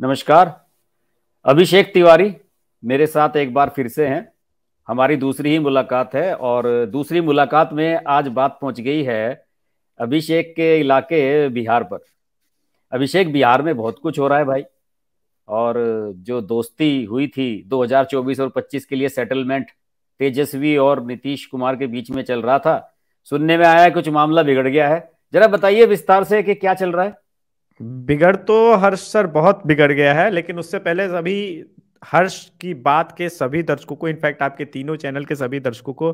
नमस्कार अभिषेक तिवारी मेरे साथ एक बार फिर से हैं हमारी दूसरी ही मुलाकात है और दूसरी मुलाकात में आज बात पहुंच गई है अभिषेक के इलाके बिहार पर अभिषेक बिहार में बहुत कुछ हो रहा है भाई और जो दोस्ती हुई थी 2024 और 25 के लिए सेटलमेंट तेजस्वी और नीतीश कुमार के बीच में चल रहा था सुनने में आया कुछ मामला बिगड़ गया है जरा बताइए विस्तार से कि क्या चल रहा है बिगड़ तो हर्ष सर बहुत बिगड़ गया है लेकिन उससे पहले सभी हर्ष की बात के सभी दर्शकों को इनफैक्ट आपके तीनों चैनल के सभी दर्शकों को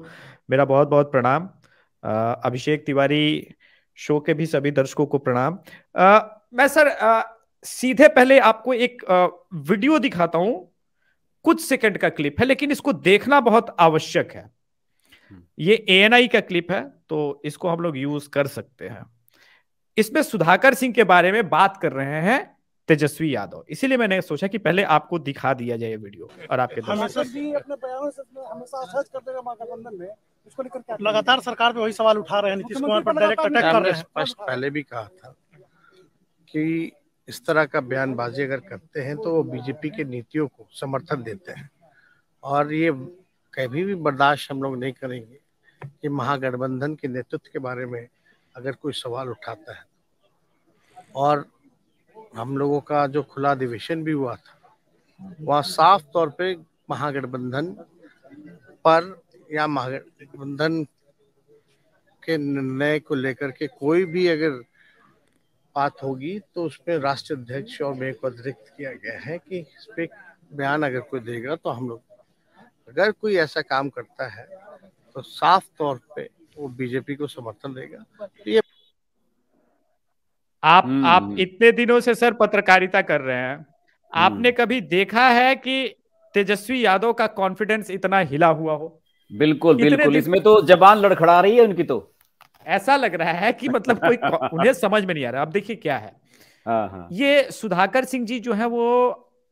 मेरा बहुत बहुत प्रणाम अभिषेक तिवारी शो के भी सभी दर्शकों को प्रणाम आ, मैं सर आ, सीधे पहले आपको एक आ, वीडियो दिखाता हूं कुछ सेकंड का क्लिप है लेकिन इसको देखना बहुत आवश्यक है हम्म। ये ए का क्लिप है तो इसको हम लोग यूज कर सकते हैं इसमें सुधाकर सिंह के बारे में बात कर रहे हैं तेजस्वी यादव इसीलिए मैंने सोचा कि पहले आपको दिखा दिया जाए वीडियो और आपके लगातार सरकार पे वही सवाल उठा रहे हैं नीतीश कुमार पर डायरेक्ट अटैक कर रहे हैं पहले भी कहा था कि इस तरह का बयानबाजी अगर करते हैं तो वो बीजेपी के नीतियों को समर्थन देते हैं और ये कभी भी बर्दाश्त हम लोग नहीं करेंगे कि महागठबंधन के नेतृत्व के बारे में अगर कोई सवाल उठाता है और हम लोगों का जो खुला अधिवेशन भी हुआ था वहाँ साफ तौर पे महागठबंधन पर या महागठबंधन के निर्णय को लेकर के कोई भी अगर बात होगी तो उसमें राष्ट्रीय अध्यक्ष और मेरे को अतिरिक्त किया गया है कि इस पर बयान अगर कोई देगा तो हम लोग अगर कोई ऐसा काम करता है तो साफ तौर पे वो बीजेपी को समर्थन देगा तो ये आप आप हम्म। इतने दिनों से सर पत्रकारिता कर रहे हैं आपने हम्म। कभी देखा है कि तेजस्वी यादव का कॉन्फिडेंस इतना हिला हुआ हो बिल्कुल बिल्कुल इसमें तो जबान लड़खड़ा रही है उनकी तो ऐसा लग रहा है कि मतलब कोई उन्हें समझ में नहीं आ रहा अब देखिए क्या है हाँ, हाँ। ये सुधाकर सिंह जी जो है वो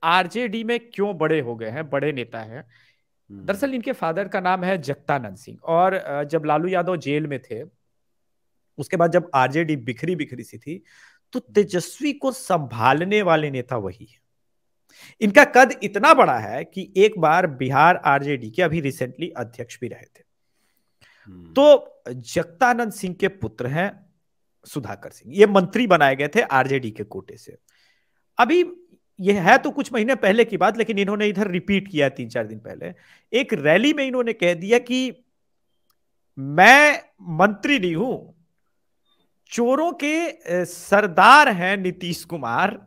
आरजेडी में क्यों बड़े हो गए हैं बड़े नेता हैं हम्म। दरअसल इनके फादर का नाम है जगतानंद सिंह और जब लालू यादव जेल में थे उसके बाद जब आरजेडी बिखरी बिखरी सी थी तो हम्म। तेजस्वी को संभालने वाले नेता वही है इनका कद इतना बड़ा है कि एक बार बिहार आरजेडी के अभी रिसेंटली अध्यक्ष भी रहे थे हम्म। तो जगतानंद सिंह के पुत्र हैं सुधाकर सिंह ये मंत्री बनाए गए थे आरजेडी के कोटे से अभी यह है तो कुछ महीने पहले की बात लेकिन इन्होंने इधर रिपीट किया तीन चार दिन पहले एक रैली में इन्होंने कह दिया कि मैं मंत्री नहीं हूं चोरों के सरदार हैं नीतीश कुमार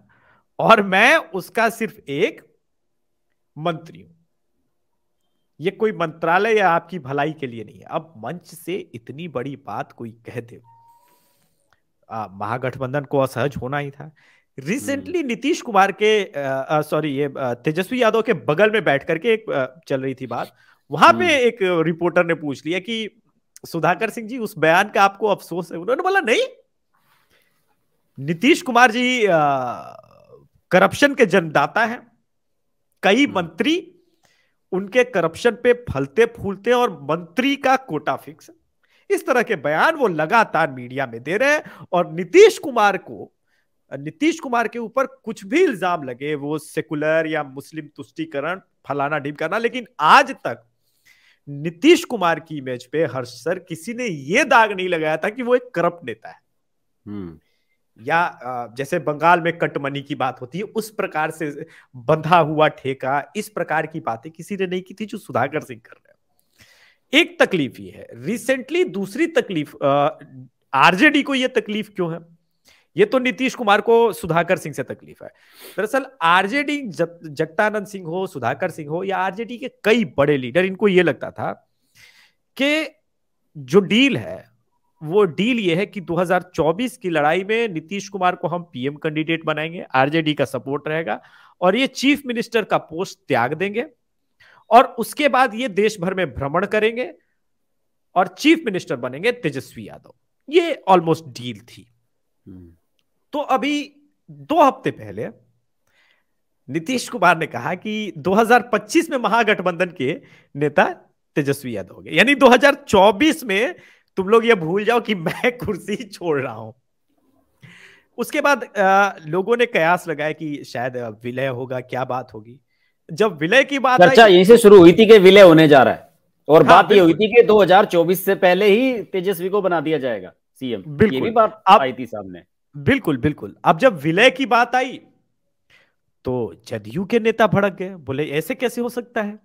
और मैं उसका सिर्फ एक मंत्री हूं ये कोई मंत्रालय या आपकी भलाई के लिए नहीं है अब मंच से इतनी बड़ी बात कोई कह दे महागठबंधन को असहज होना ही था रिसेंटली हम्म। नीतीश कुमार के सॉरी ये तेजस्वी यादव के बगल में बैठ करके एक आ, चल रही थी बात वहां पे हम्म। एक रिपोर्टर ने पूछ लिया कि सुधाकर सिंह जी उस बयान का आपको अफसोस है उन्होंने बोला नहीं नीतीश कुमार जी करप्शन के जन्मदाता हैं कई हम्म। मंत्री उनके करप्शन पे फलते फूलते और मंत्री का कोटा फिक्स इस तरह के बयान वो लगातार मीडिया में दे रहे हैं और नीतीश कुमार को नीतीश कुमार के ऊपर कुछ भी इल्जाम लगे वो सेकुलर या मुस्लिम तुष्टिकरण फलाना ढीम करना लेकिन आज तक नीतीश कुमार की इमेज पे हर्ष सर किसी ने ये दाग नहीं लगाया था कि वो एक करप्ट नेता है हम्म। या जैसे बंगाल में कटमनी की बात होती है उस प्रकार से बंधा हुआ ठेका इस प्रकार की बातें किसी ने नहीं की थी जो सुधाकर सिंह कर रहे एक तकलीफ ये है रिसेंटली दूसरी तकलीफ आरजेडी को यह तकलीफ क्यों है ये तो नीतीश कुमार को सुधाकर सिंह से तकलीफ है दरअसल आरजेडी जगतानंद सिंह हो सुधाकर सिंह हो या आरजेडी के कई बड़े लीडर इनको ये लगता था कि जो डील है वो डील ये है कि 2024 की लड़ाई में नीतीश कुमार को हम पीएम कैंडिडेट बनाएंगे आरजेडी का सपोर्ट रहेगा और ये चीफ मिनिस्टर का पोस्ट त्याग देंगे और उसके बाद ये देश भर में भ्रमण करेंगे और चीफ मिनिस्टर बनेंगे तेजस्वी यादव ये ऑलमोस्ट डील थी hmm. तो अभी दो हफ्ते पहले नीतीश कुमार ने कहा कि 2025 में महागठबंधन के नेता तेजस्वी यादव होंगे यानी 2024 में तुम लोग यह भूल जाओ कि मैं कुर्सी छोड़ रहा हूं उसके बाद आ, लोगों ने कयास लगाया कि शायद विलय होगा क्या बात होगी जब विलय की बात चर्चा यहीं से शुरू हुई थी कि विलय होने जा रहा है और हाँ, बात ये हुई थी कि 2024 से पहले ही तेजस्वी को बना दिया जाएगा सीएम ये भी बात आई थी सामने बिल्कुल बिल्कुल अब जब विलय की बात आई तो जदयू के नेता भड़क गए बोले ऐसे कैसे हो सकता है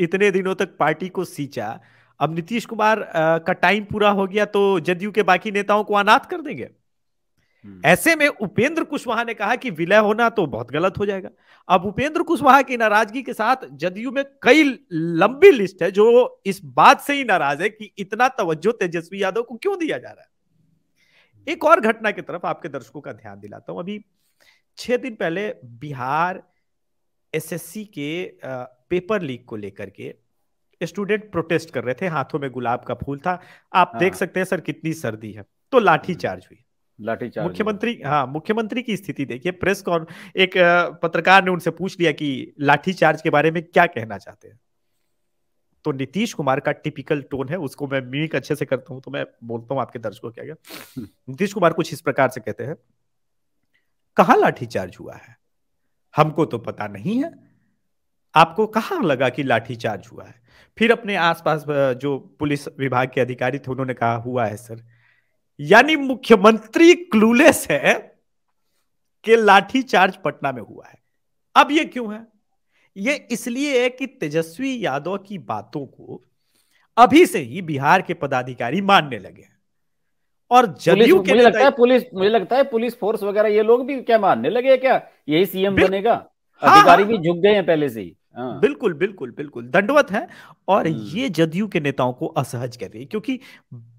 इतने दिनों तक पार्टी को सींचा अब नीतीश कुमार का टाइम पूरा हो गया तो जदयू के बाकी नेताओं को अनाथ कर देंगे हम्म। ऐसे में उपेंद्र कुशवाहा ने कहा कि विलय होना तो बहुत गलत हो जाएगा अब उपेंद्र कुशवाहा की नाराजगी के साथ जदयू में कई लंबी लिस्ट है जो इस बात से ही नाराज है कि इतना तवज्जो तेजस्वी यादव को क्यों दिया जा रहा है एक और घटना की तरफ आपके दर्शकों का ध्यान दिलाता हूं अभी छह दिन पहले बिहार एसएससी के पेपर लीक को लेकर के स्टूडेंट प्रोटेस्ट कर रहे थे हाथों में गुलाब का फूल था आप हाँ। देख सकते हैं सर कितनी सर्दी है तो लाठी चार्ज हुई लाठी चार्ज मुख्यमंत्री हाँ मुख्यमंत्री की स्थिति देखिए प्रेस कौन एक पत्रकार ने उनसे पूछ लिया कि लाठी चार्ज के बारे में क्या कहना चाहते हैं तो नीतीश कुमार का टिपिकल टोन है उसको मैं म्यूजिक अच्छे से करता हूं तो मैं बोलता हूं आपके दर्शकों क्या हम्म। क्या नीतीश कुमार कुछ इस प्रकार से कहते हैं कहाँ लाठीचार्ज हुआ है हमको तो पता नहीं है आपको कहा लगा कि लाठीचार्ज हुआ है फिर अपने आसपास जो पुलिस विभाग के अधिकारी थे उन्होंने कहा हुआ है सर यानी मुख्यमंत्री क्लूलेस है कि लाठीचार्ज पटना में हुआ है अब ये क्यों है ये इसलिए है कि तेजस्वी यादव की बातों को अभी से ही बिहार के पदाधिकारी मानने लगे हैं और जदयू के मुझे लगता है पुलिस मुझे लगता है पुलिस फोर्स वगैरह ये लोग भी क्या मानने लगे क्या यही सीएम बनेगा हाँ, अधिकारी हाँ। भी झुक गए हैं पहले से ही हाँ। बिल्कुल बिल्कुल बिल्कुल दंडवत है और हम्म। ये जदयू के नेताओं को असहज कर रही है क्योंकि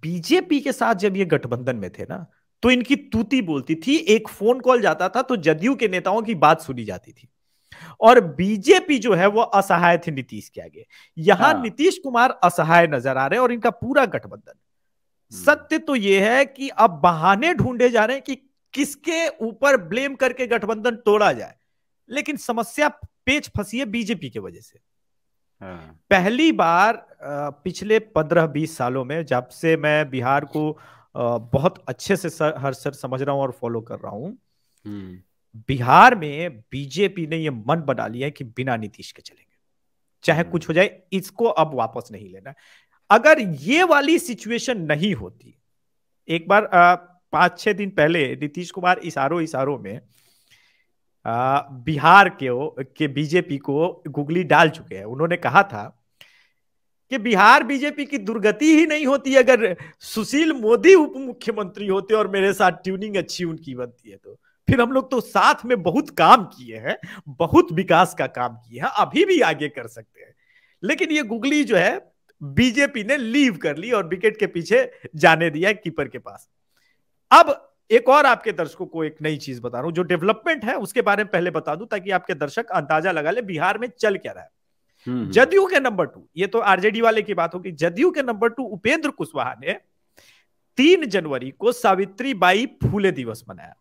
बीजेपी के साथ जब ये गठबंधन में थे ना तो इनकी तूती बोलती थी एक फोन कॉल जाता था तो जदयू के नेताओं की बात सुनी जाती थी और बीजेपी जो है वो असहाय थी नीतीश के आगे यहां हाँ। नीतीश कुमार असहाय नजर आ रहे हैं और इनका पूरा गठबंधन हम्म। सत्य तो यह है कि अब बहाने ढूंढे जा रहे हैं कि किसके ऊपर ब्लेम करके गठबंधन तोड़ा जाए लेकिन समस्या पेच फंसी है बीजेपी की वजह से हाँ। पहली बार पिछले पंद्रह बीस सालों में जब से मैं बिहार को बहुत अच्छे से हर सर समझ रहा हूं और फॉलो कर रहा हूं हम्म। बिहार में बीजेपी ने यह मन बना लिया है कि बिना नीतीश के चलेंगे चाहे हम्म। कुछ हो जाए इसको अब वापस नहीं लेना अगर ये वाली सिचुएशन नहीं होती एक बार पांच छह दिन पहले नीतीश कुमार इशारों इशारों में आ, बिहार के ओ, के बीजेपी को गुगली डाल चुके हैं उन्होंने कहा था कि बिहार बीजेपी की दुर्गति ही नहीं होती अगर सुशील मोदी उप मुख्यमंत्री होते और मेरे साथ ट्यूनिंग अच्छी उनकी बनती है तो फिर हम लोग तो साथ में बहुत काम किए हैं बहुत विकास का काम किए हैं अभी भी आगे कर सकते हैं लेकिन ये गुगली जो है बीजेपी ने लीव कर ली और विकेट के पीछे जाने दिया कीपर के पास अब एक और आपके दर्शकों को एक नई चीज बता रहा हूं जो डेवलपमेंट है उसके बारे में पहले बता दूं ताकि आपके दर्शक अंदाजा लगा ले बिहार में चल क्या रहा है हम्म, हम्म। जदयू के नंबर टू ये तो आरजेडी वाले की बात होगी जदयू के नंबर टू उपेंद्र कुशवाहा ने तीन जनवरी को सावित्री बाई फूले दिवस मनाया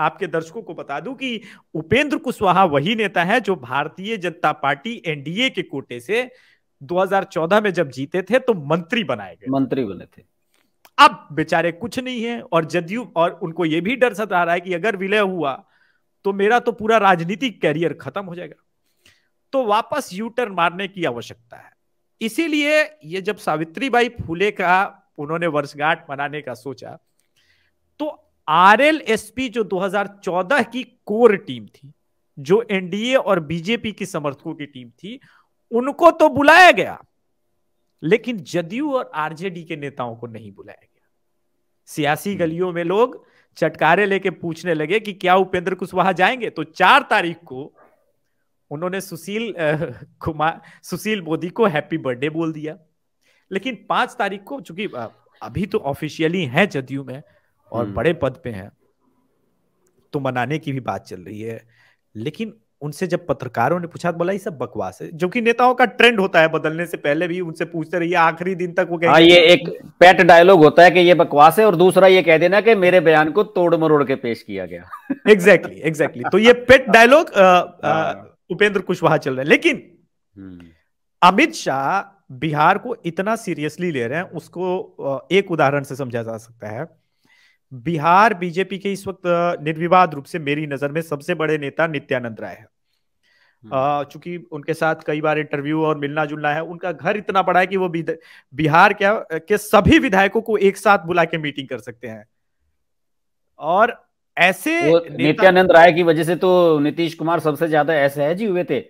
आपके दर्शकों को बता दूं कि उपेंद्र कुशवाहा वही नेता है जो भारतीय जनता पार्टी एनडीए के कोटे से 2014 में जब जीते थे तो मंत्री बनाए गए मंत्री बने थे अब बेचारे कुछ नहीं है और जदयू और उनको यह भी डर सता रहा है कि अगर विलय हुआ तो मेरा तो पूरा राजनीतिक कैरियर खत्म हो जाएगा तो वापस यू टर्न मारने की आवश्यकता है इसीलिए ये जब सावित्री बाई फूले का उन्होंने वर्षगांठ मनाने का सोचा आरएलएसपी जो 2014 की कोर टीम थी जो एनडीए और बीजेपी की समर्थकों की टीम थी उनको तो बुलाया गया लेकिन जदयू और आरजेडी के नेताओं को नहीं बुलाया गया सियासी हम्म। गलियों में लोग चटकारे लेके पूछने लगे कि क्या उपेंद्र कुशवाहा जाएंगे तो चार तारीख को उन्होंने सुशील कुमार सुशील मोदी को हैप्पी बर्थडे बोल दिया लेकिन पांच तारीख को चूंकि अभी तो ऑफिशियली है जदयू में और हम्म। बड़े पद पे हैं तो मनाने की भी बात चल रही है लेकिन उनसे जब पत्रकारों ने पूछा तो बोला ये सब बकवास है जो कि नेताओं का ट्रेंड होता है बदलने से पहले भी उनसे पूछते रहिए आखिरी दिन तक वो हाँ ये एक पेट डायलॉग होता है कि ये बकवास है और दूसरा ये कह देना कि मेरे बयान को तोड़ मरोड़ के पेश किया गया एग्जैक्टली एग्जैक्टली तो ये पेट डायलॉग हाँ। उपेंद्र कुशवाहा चल रहे लेकिन हम्म। अमित शाह बिहार को इतना सीरियसली ले रहे हैं उसको एक उदाहरण से समझा जा सकता है बिहार बीजेपी के इस वक्त निर्विवाद रूप से मेरी नजर में सबसे बड़े नेता नित्यानंद राय है हम्म। चूंकि उनके साथ कई बार इंटरव्यू और मिलना जुलना है उनका घर इतना बड़ा है कि वो बिहार क्या के सभी विधायकों को एक साथ बुला के मीटिंग कर सकते हैं और ऐसे नित्यानंद राय की वजह से तो नीतीश कुमार सबसे ज्यादा ऐसे है जी हुए थे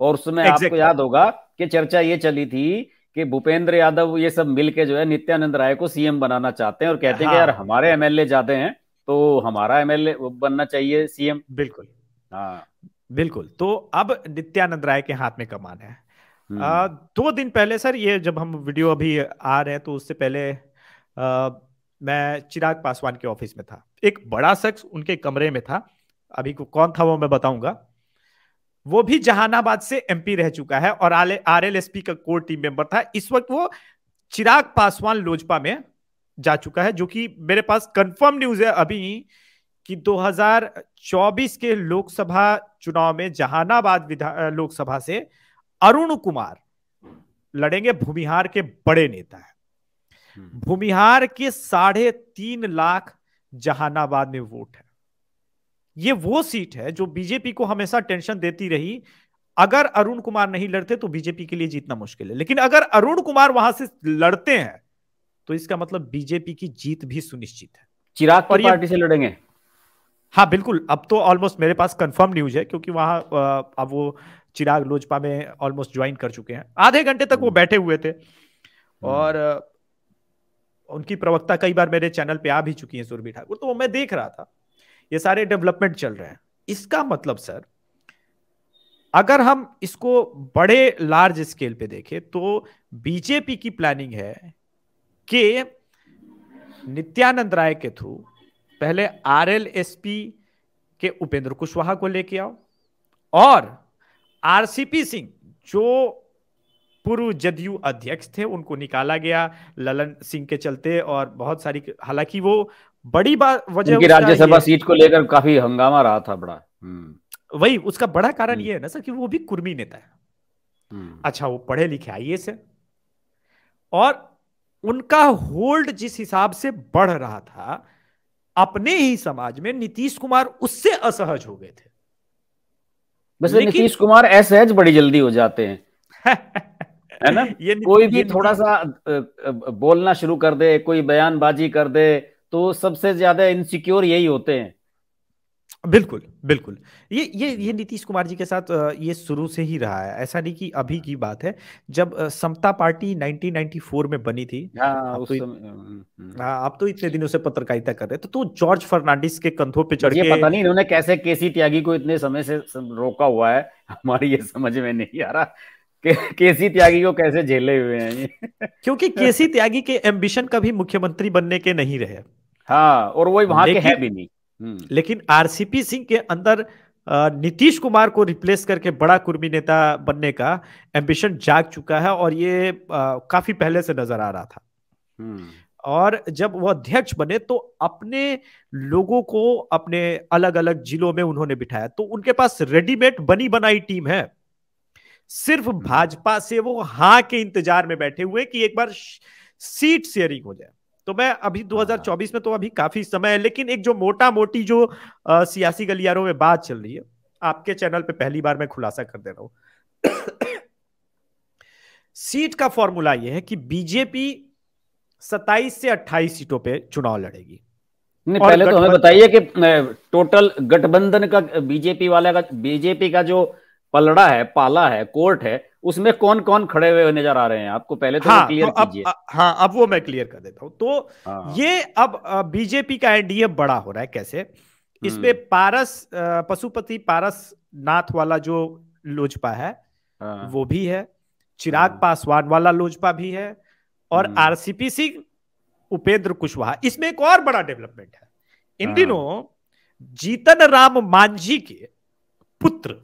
और उसमें exactly. आपको याद होगा कि चर्चा ये चली थी कि भूपेंद्र यादव ये सब मिलके जो है नित्यानंद राय को सीएम बनाना चाहते हैं और कहते हैं कि यार हाँ। हमारे एमएलए ज्यादा हैं तो हमारा एमएलए बनना चाहिए सीएम बिल्कुल हाँ बिल्कुल तो अब नित्यानंद राय के हाथ में कमान है हम्म। आ, दो दिन पहले सर ये जब हम वीडियो अभी आ रहे हैं तो उससे पहले आ, मैं चिराग पासवान के ऑफिस में था एक बड़ा शख्स उनके कमरे में था अभी को कौन था वो मैं बताऊंगा वो भी जहानाबाद से एमपी रह चुका है और आर एल एस पी का कोर टीम मेंबर था इस वक्त वो चिराग पासवान लोजपा में जा चुका है जो कि मेरे पास कंफर्म न्यूज है अभी कि 2024 के लोकसभा चुनाव में जहानाबाद लोकसभा से अरुण कुमार लड़ेंगे भूमिहार के बड़े नेता है हम्म। भूमिहार के साढ़े तीन लाख जहानाबाद में वोट है ये वो सीट है जो बीजेपी को हमेशा टेंशन देती रही अगर अरुण कुमार नहीं लड़ते तो बीजेपी के लिए जीतना मुश्किल है लेकिन अगर अरुण कुमार वहां से लड़ते हैं तो इसका मतलब बीजेपी की जीत भी सुनिश्चित है चिराग की पार्टी से लड़ेंगे हाँ बिल्कुल अब तो ऑलमोस्ट मेरे पास कंफर्म न्यूज है क्योंकि वहां अब वो चिराग लोजपा में ऑलमोस्ट ज्वाइन कर चुके हैं आधे घंटे तक वो हम्म। बैठे हुए थे हम्म। और उनकी प्रवक्ता कई बार मेरे चैनल पे आ भी चुकी है सुरभि ठाकुर तो मैं देख रहा था ये सारे डेवलपमेंट चल रहे हैं इसका मतलब सर अगर हम इसको बड़े लार्ज स्केल पे देखें तो बीजेपी की प्लानिंग है कि नित्यानंद राय के थ्रू पहले आरएलएसपी के उपेंद्र कुशवाहा को लेके आओ और आरसीपी सिंह जो पूर्व जदयू अध्यक्ष थे उनको निकाला गया ललन सिंह के चलते और बहुत सारी हालांकि वो बड़ी बात वजह राज्यसभा सीट को लेकर काफी हंगामा रहा था बड़ा हम्म। वही उसका बड़ा कारण हम्म। ये है ना सर कि वो भी कुर्मी नेता है हम्म। अच्छा वो पढ़े लिखे आई है और उनका होल्ड जिस हिसाब से बढ़ रहा था अपने ही समाज में नीतीश कुमार उससे असहज हो गए थे नीतीश कुमार असहज बड़ी जल्दी हो जाते हैं है ना ये कोई भी थोड़ा सा बोलना शुरू कर दे कोई बयानबाजी कर दे तो सबसे ज्यादा इनसिक्योर यही होते हैं बिल्कुल बिल्कुल ये ये ये नीतीश कुमार जी के साथ ये शुरू से ही रहा है ऐसा नहीं कि अभी की बात है जब समता पार्टी 1994 में बनी थी आ, हाँ, आप, तो इत, हम्म, हम्म। हाँ, आप तो इतने दिनों से पत्रकारिता कर रहे थे तो जॉर्ज फर्नांडिस के कंधों पे चढ़ के पता नहीं इन्होंने कैसे केसी त्यागी को इतने समय से रोका हुआ है हमारी ये समझ में नहीं आ रहा के, केसी त्यागी को कैसे झेले हुए हैं क्योंकि केसी त्यागी के एम्बिशन कभी मुख्यमंत्री बनने के नहीं रहे हाँ और वो वहां के है भी नहीं हम्म। लेकिन आरसीपी सिंह के अंदर नीतीश कुमार को रिप्लेस करके बड़ा कुर्मी नेता बनने का एम्बिशन जाग चुका है और ये आ, काफी पहले से नजर आ रहा था हम्म। और जब वो अध्यक्ष बने तो अपने लोगों को अपने अलग अलग जिलों में उन्होंने बिठाया तो उनके पास रेडीमेड बनी बनाई टीम है सिर्फ हम्म। भाजपा से वो हाँ के इंतजार में बैठे हुए कि एक बार सीट शेयरिंग हो जाए तो मैं अभी 2024 हाँ। में तो अभी काफी समय है लेकिन एक जो मोटा मोटी जो आ, सियासी गलियारों में बात चल रही है आपके चैनल पे पहली बार मैं खुलासा कर दे रहा हूं सीट का फॉर्मूला यह है कि बीजेपी 27 से 28 सीटों पे चुनाव लड़ेगी नहीं पहले तो हमें बताइए कि टोटल गठबंधन का बीजेपी वाला का बीजेपी का जो पलड़ा है पाला है कोर्ट है उसमें कौन कौन खड़े हुए नजर आ रहे हैं आपको पहले तो हाँ, क्लियर तो अब, कीजिए हाँ अब वो मैं क्लियर कर देता हूं तो हाँ। ये अब बीजेपी का एनडीए बड़ा हो रहा है कैसे इसमें हम्म। पारस पशुपति पारस नाथ वाला जो लोजपा है हाँ। वो भी है चिराग हाँ। पासवान वाला लोजपा भी है और आरसीपी हम्म। सिंह उपेंद्र कुशवाहा इसमें एक और बड़ा डेवलपमेंट है इन हाँ। दिनों जीतन राम मांझी के पुत्र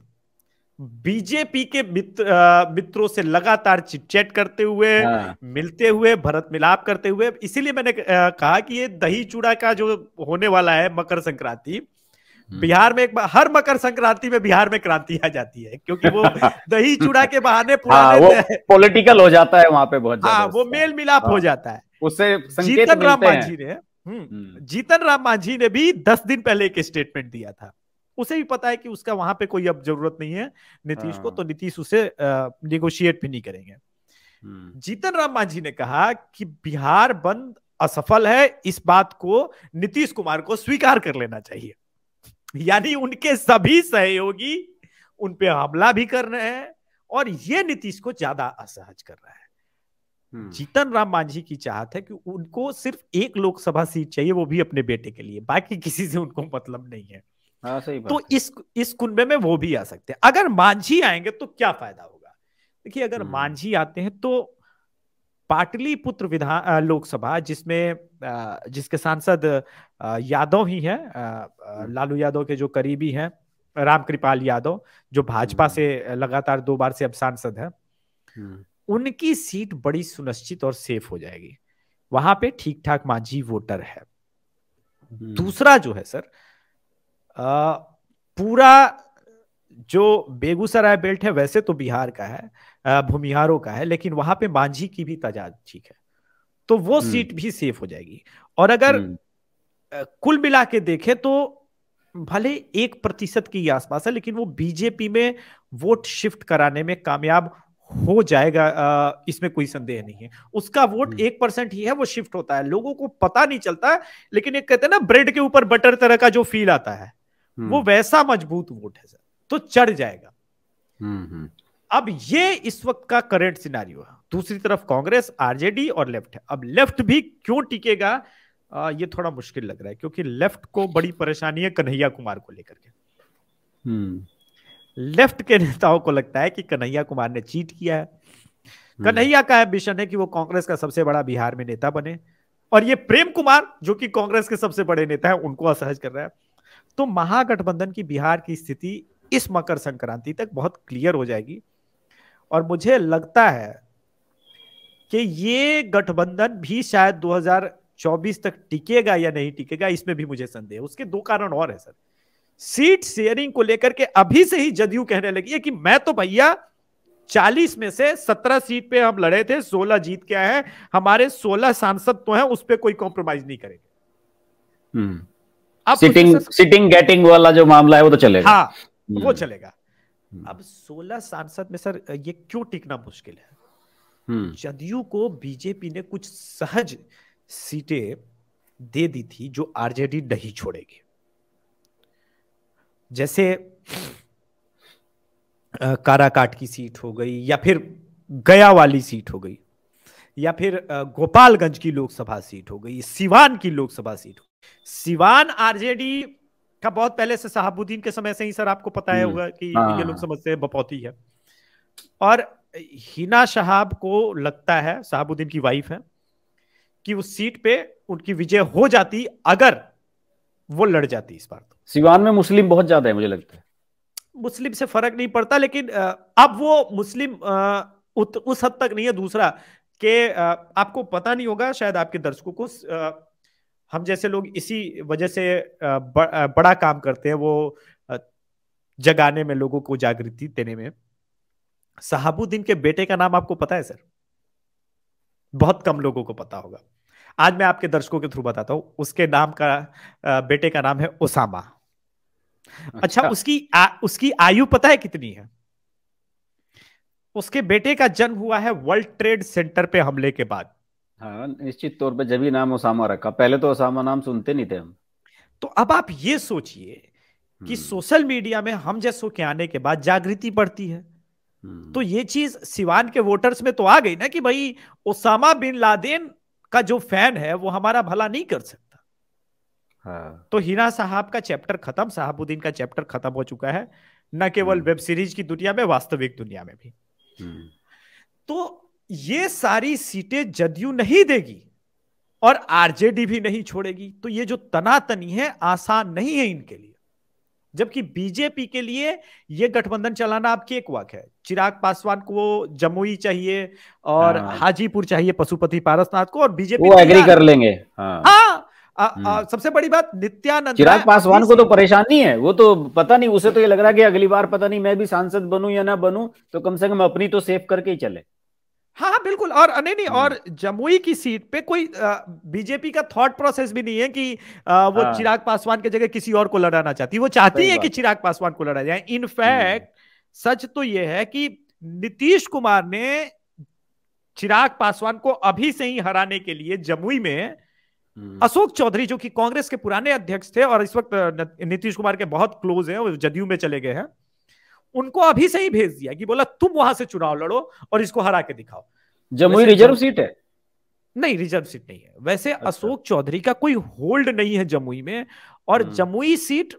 बीजेपी के मित्र मित्रों से लगातार चिटचैट करते हुए हाँ। मिलते हुए भरत मिलाप करते हुए इसीलिए मैंने कहा कि ये दही चूड़ा का जो होने वाला है मकर संक्रांति हम्म। बिहार में एक हर मकर संक्रांति में बिहार में क्रांति आ जाती है क्योंकि वो दही चूड़ा के बहाने हाँ, पुराने हाँ, पॉलिटिकल हो जाता है वहां पे बहुत हाँ वो मेल मिलाप हाँ, हो जाता है उससे जीतन राम मांझी ने हम्म, हम्म। जीतन राम मांझी ने भी दस दिन पहले एक स्टेटमेंट दिया था उसे भी पता है कि उसका वहां पे कोई अब जरूरत नहीं है नीतीश को हाँ। तो नीतीश उसे निगोशिएट भी नहीं करेंगे हम्म। जीतन राम मांझी ने कहा कि बिहार बंद असफल है इस बात को नीतीश कुमार को स्वीकार कर लेना चाहिए यानी उनके सभी सहयोगी उन पे हमला भी कर रहे हैं और ये नीतीश को ज्यादा असहज कर रहा है हम्म। जीतन राम मांझी की चाहत है कि उनको सिर्फ एक लोकसभा सीट चाहिए वो भी अपने बेटे के लिए बाकी किसी से उनको मतलब नहीं है हाँ, सही तो इस इस कुनबे में वो भी आ सकते हैं अगर मांझी आएंगे तो क्या फायदा होगा देखिए अगर हम्म। मांझी आते हैं तो पाटलिपुत्र विधान लोकसभा जिसमें जिसके सांसद यादव ही हैं हम्म। लालू यादव के जो करीबी हैं रामकृपाल यादव जो भाजपा हम्म। से लगातार दो बार से अब सांसद हैं उनकी सीट बड़ी सुनिश्चित और सेफ हो जाएगी वहां पे ठीक ठाक मांझी वोटर है दूसरा जो है सर पूरा जो बेगूसराय बेल्ट है वैसे तो बिहार का है भूमिहारों का है लेकिन वहां पे मांझी की भी ठीक है तो वो हम्म। सीट भी सेफ हो जाएगी और अगर हम्म। कुल मिला के देखें तो भले एक प्रतिशत की आसपास है लेकिन वो बीजेपी में वोट शिफ्ट कराने में कामयाब हो जाएगा इसमें कोई संदेह नहीं है उसका वोट हम्म। एक परसेंट ही है वो शिफ्ट होता है लोगों को पता नहीं चलता लेकिन एक कहते हैं ना ब्रेड के ऊपर बटर तरह का जो फील आता है वो हम्म। वैसा मजबूत वोट है सर तो चढ़ जाएगा हम्म, हम्म। अब ये इस वक्त का करंट सिनारियो है दूसरी तरफ कांग्रेस आरजेडी और लेफ्ट है अब लेफ्ट भी क्यों टिकेगा ये थोड़ा मुश्किल लग रहा है क्योंकि लेफ्ट को बड़ी परेशानी है कन्हैया कुमार को लेकर के लेफ्ट के नेताओं को लगता है कि कन्हैया कुमार ने चीट किया है कन्हैया का एम्बिशन है कि वो कांग्रेस का सबसे बड़ा बिहार में नेता बने और ये प्रेम कुमार जो कि कांग्रेस के सबसे बड़े नेता है उनको असहज कर रहा है तो महागठबंधन की बिहार की स्थिति इस मकर संक्रांति तक बहुत क्लियर हो जाएगी और मुझे लगता है कि ये गठबंधन भी शायद 2024 तक टिकेगा या नहीं टिकेगा इसमें भी मुझे संदेह उसके दो कारण और है सर सीट शेयरिंग को लेकर के अभी से ही जदयू कहने लगी है कि मैं तो भैया 40 में से 17 सीट पे हम लड़े थे 16 जीत के आए हैं हमारे 16 सांसद तो हैं उस पर कोई कॉम्प्रोमाइज नहीं करेंगे हम्म। सिटिंग सिटिंग गेटिंग वाला जो मामला है वो तो चलेगा हाँ हम्म। वो चलेगा हम्म। अब 16 सांसद में सर ये क्यों टिकना मुश्किल है हम्म। जदयू को बीजेपी ने कुछ सहज सीटें दे दी थी जो आरजेडी नहीं छोड़ेगी जैसे काराकाट की सीट हो गई या फिर गया वाली सीट हो गई या फिर गोपालगंज की लोकसभा सीट हो गई सिवान की लोकसभा सीट हो सिवान आरजेडी का बहुत पहले से साहबुद्दीन के समय से ही सर आपको पता है होगा हम्म। कि ये हाँ। लोग समझते हैं बपौती है और हिना शहाब को लगता है शहाबुद्दीन की वाइफ है कि उस सीट पे उनकी विजय हो जाती अगर वो लड़ जाती इस बार तो सिवान में मुस्लिम बहुत ज्यादा है मुझे लगता है मुस्लिम से फर्क नहीं पड़ता लेकिन अब वो मुस्लिम उस हद तक नहीं है दूसरा के आपको पता नहीं होगा शायद आपके दर्शकों को हम जैसे लोग इसी वजह से बड़ा काम करते हैं वो जगाने में लोगों को जागृति देने में सहाबुद्दीन के बेटे का नाम आपको पता है सर बहुत कम लोगों को पता होगा आज मैं आपके दर्शकों के थ्रू बताता हूँ उसके नाम का बेटे का नाम है ओसामा अच्छा, अच्छा उसकी आ, उसकी आयु पता है कितनी है उसके बेटे का जन्म हुआ है वर्ल्ड ट्रेड सेंटर पे हमले के बाद हाँ निश्चित तौर पर जब ही नाम ओसामा रखा पहले तो ओसामा नाम सुनते नहीं थे हम तो अब आप ये सोचिए कि हम्म। सोशल मीडिया में हम जैसो के आने के बाद जागृति बढ़ती है हम्म। तो ये चीज सिवान के वोटर्स में तो आ गई ना कि भाई ओसामा बिन लादेन का जो फैन है वो हमारा भला नहीं कर सकता हाँ। तो हिना साहब का चैप्टर खत्म साहबुद्दीन का चैप्टर खत्म हो चुका है न केवल हम्म। वेब सीरीज की दुनिया में वास्तविक दुनिया में भी तो ये सारी सीटें जदयू नहीं देगी और आरजेडी भी नहीं छोड़ेगी तो ये जो तनातनी है आसान नहीं है इनके लिए जबकि बीजेपी के लिए यह गठबंधन चलाना आपकी एक वाक है चिराग पासवान को जमुई चाहिए और हाँ। हाजीपुर चाहिए पशुपति पारसनाथ को और बीजेपी वो एग्री कर लेंगे हाँ, हाँ। आ, हम्म। आ, सबसे बड़ी बात नित्यानंद चिराग पासवान को तो परेशानी है वो तो पता नहीं उसे तो ये लग रहा है कि अगली बार पता नहीं मैं भी सांसद बनू या ना बनू तो कम से कम अपनी तो सेफ करके ही चले हाँ हाँ बिल्कुल और नहीं नहीं और जमुई की सीट पे कोई बीजेपी का थॉट प्रोसेस भी नहीं है कि आ, वो हाँ। चिराग पासवान की जगह किसी और को लड़ाना चाहती वो चाहती है कि चिराग पासवान को लड़ा जाए इनफैक्ट सच तो ये है कि नीतीश कुमार ने चिराग पासवान को अभी से ही हराने के लिए जमुई में अशोक चौधरी जो कि कांग्रेस के पुराने अध्यक्ष थे और इस वक्त नीतीश कुमार के बहुत क्लोज है वो जदयू में चले गए हैं उनको अभी से ही भेज दिया कि बोला तुम वहां से चुनाव लड़ो और इसको हरा के दिखाओ जमुई रिजर्व सीट है नहीं रिजर्व सीट नहीं है वैसे अच्छा। अशोक चौधरी का कोई होल्ड नहीं है जमुई में और हम्म। जमुई सीट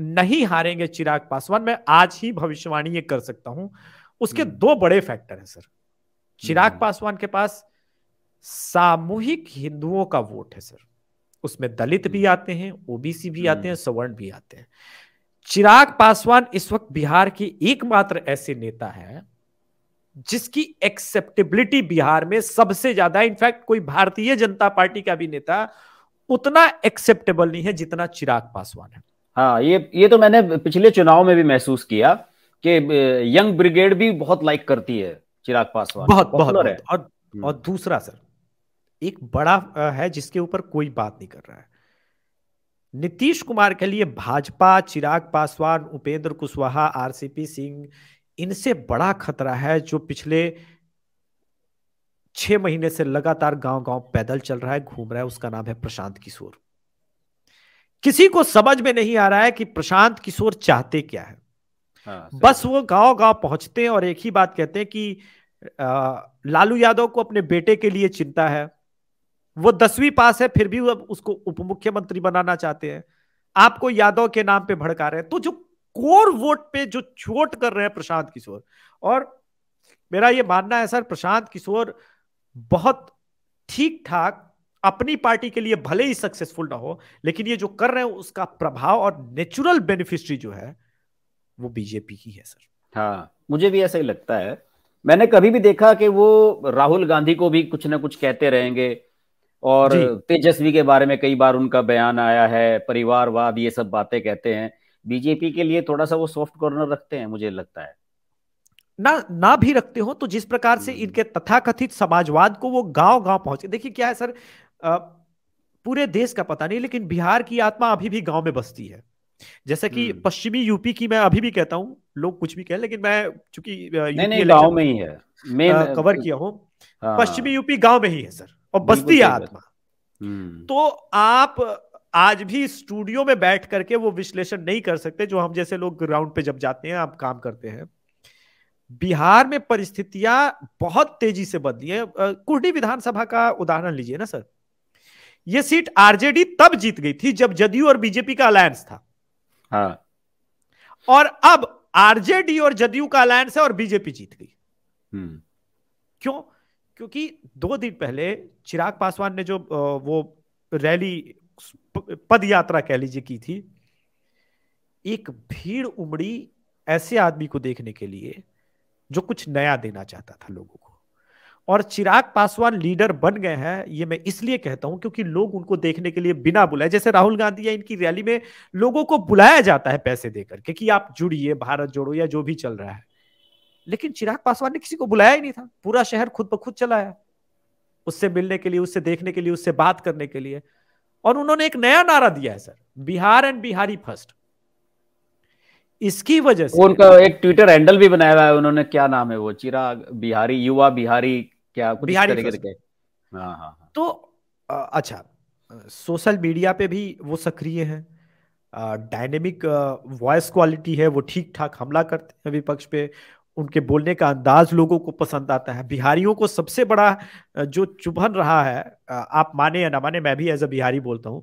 नहीं हारेंगे चिराग पासवान मैं आज ही भविष्यवाणी ये कर सकता हूं उसके हम्म। दो बड़े फैक्टर हैं सर चिराग हम्म। पासवान के पास सामूहिक हिंदुओं का वोट है सर उसमें दलित भी आते हैं ओबीसी भी आते हैं सवर्ण भी आते हैं चिराग पासवान इस वक्त बिहार की एकमात्र ऐसे नेता है जिसकी एक्सेप्टेबिलिटी बिहार में सबसे ज्यादा इनफैक्ट कोई भारतीय जनता पार्टी का भी नेता उतना एक्सेप्टेबल नहीं है जितना चिराग पासवान है हाँ ये ये तो मैंने पिछले चुनाव में भी महसूस किया कि यंग ब्रिगेड भी बहुत लाइक करती है चिराग पासवान बहुत बहुत, बहुत और, और हम्म। दूसरा सर एक बड़ा है जिसके ऊपर कोई बात नहीं कर रहा है नीतीश कुमार के लिए भाजपा चिराग पासवान उपेंद्र कुशवाहा आरसीपी सिंह इनसे बड़ा खतरा है जो पिछले छह महीने से लगातार गांव गांव पैदल चल रहा है घूम रहा है उसका नाम है प्रशांत किशोर किसी को समझ में नहीं आ रहा है कि प्रशांत किशोर चाहते क्या है हाँ, बस वो गांव गांव पहुंचते हैं और एक ही बात कहते हैं कि लालू यादव को अपने बेटे के लिए चिंता है वो दसवीं पास है फिर भी उसको उप मुख्यमंत्री बनाना चाहते हैं आपको यादव के नाम पे भड़का रहे हैं तो जो कोर वोट पे जो छोट कर रहे हैं प्रशांत किशोर और मेरा ये मानना है सर प्रशांत किशोर बहुत ठीक ठाक अपनी पार्टी के लिए भले ही सक्सेसफुल ना हो लेकिन ये जो कर रहे हैं उसका प्रभाव और नेचुरल बेनिफिशरी जो है वो बीजेपी की है सर हाँ मुझे भी ऐसा ही लगता है मैंने कभी भी देखा कि वो राहुल गांधी को भी कुछ ना कुछ कहते रहेंगे और तेजस्वी के बारे में कई बार उनका बयान आया है परिवारवाद ये सब बातें कहते हैं बीजेपी के लिए थोड़ा सा वो सॉफ्ट कॉर्नर रखते हैं मुझे लगता है ना ना भी रखते हो तो जिस प्रकार से हम्म। इनके तथाकथित समाजवाद को वो गांव गांव पहुंचे देखिए क्या है सर आ, पूरे देश का पता नहीं लेकिन बिहार की आत्मा अभी भी गांव में बसती है जैसे कि हम्म। पश्चिमी यूपी की मैं अभी भी कहता हूँ लोग कुछ भी कहें लेकिन मैं चूंकि गांव में ही है मैं कवर किया हूँ हाँ। पश्चिमी यूपी गांव में ही है सर और बस्ती आत्मा हम्म। तो आप आज भी स्टूडियो में बैठ करके वो विश्लेषण नहीं कर सकते जो हम जैसे लोग ग्राउंड पे जब जाते हैं आप काम करते हैं बिहार में परिस्थितियां बहुत तेजी से बदली है कुर्डी विधानसभा का उदाहरण लीजिए ना सर ये सीट आरजेडी तब जीत गई थी जब जदयू और बीजेपी का अलायंस था हाँ। और अब आरजेडी और जदयू का अलायंस है और बीजेपी जीत गई हम्म। क्यों क्योंकि दो दिन पहले चिराग पासवान ने जो वो रैली पद यात्रा कह लीजिए की थी एक भीड़ उमड़ी ऐसे आदमी को देखने के लिए जो कुछ नया देना चाहता था लोगों को और चिराग पासवान लीडर बन गए हैं ये मैं इसलिए कहता हूं क्योंकि लोग उनको देखने के लिए बिना बुलाए जैसे राहुल गांधी या इनकी रैली में लोगों को बुलाया जाता है पैसे देकर के कि आप जुड़िए भारत जोड़ो या जो भी चल रहा है लेकिन चिराग पासवान ने किसी को बुलाया ही नहीं था पूरा शहर खुद ब खुद चलाया उससे मिलने के लिए उससे देखने के लिए उससे बात करने के लिए और उन्होंने एक नया नारा दिया है sir Bihar and Bihari first इसकी वजह से उनका एक ट्विटर हैंडल भी बनाया हुआ है उन्होंने क्या नाम है वो चिराग बिहारी युवा बिहारी क्या कुछ बिहारी करके हाँ, हाँ हाँ तो अच्छा सोशल मीडिया पे भी वो सक्रिय है डायनेमिक वॉइस क्वालिटी है वो ठीक ठाक हमला करते हैं विपक्ष पे उनके बोलने का अंदाज लोगों को पसंद आता है बिहारियों को सबसे बड़ा जो चुभन रहा है आप माने या ना माने मैं भी एज अ बिहारी बोलता हूँ